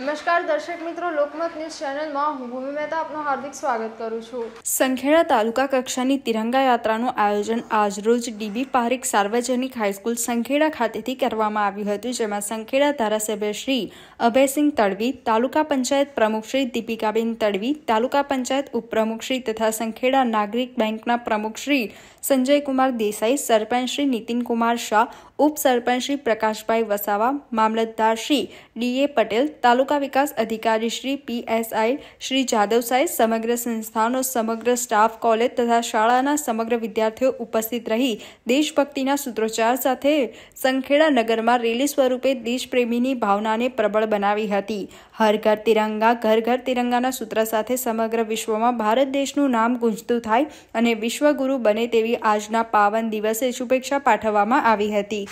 નમસ્કાર દર્શક મિત્રો લોકમત ન્યૂઝ ચેનલમાં હું ભૂમિ મહેતા આપનું હાર્દિક સ્વાગત કરું છું સંખેડા તાલુકા કક્ષાની તિરંગા યાત્રાનું આયોજન આજરોજ ડીબી પારીક સાર્વજનિક હાઈસ્કૂલ સંખેડા ખાતેથી કરવામાં આવ્યું હતું જેમાં સંખેડા ધારાસભ્ય શ્રી અભયસિંહ તડવી તાલુકા પંચાયત પ્રમુખ શ્રી દીપિકાબેન તડવી તાલુકા પંચાયત ઉપપ્રમુખ શ્રી તથા સંખેડા નાગરિક બેંકના પ્રમુખ શ્રી સંજયકુમાર દેસાઈ સરપંચ શ્રી નીતિનકુમાર શાહ ઉપસરપંચ શ્રી પ્રકાશભાઈ વસાવા મામલતદાર શ્રી ડીએ પટેલ તાલુકા તાલુકા વિકાસ અધિકારી શ્રી પીએસઆઈ શ્રી જાદવ સમગ્ર સંસ્થાનો સમગ્ર સ્ટાફ કોલેજ તથા શાળાના સમગ્ર વિદ્યાર્થીઓ ઉપસ્થિત રહી દેશભક્તિના સૂત્રોચ્ચાર સાથે સંખેડા નગરમાં રેલી સ્વરૂપે દેશપ્રેમીની ભાવનાને પ્રબળ બનાવી હતી હર ઘર તિરંગા ઘર ઘર તિરંગાના સૂત્ર સાથે સમગ્ર વિશ્વમાં ભારત દેશનું નામ ગુંજતું થાય અને વિશ્વગુરુ બને તેવી આજના પાવન દિવસે શુભેચ્છા પાઠવવામાં આવી હતી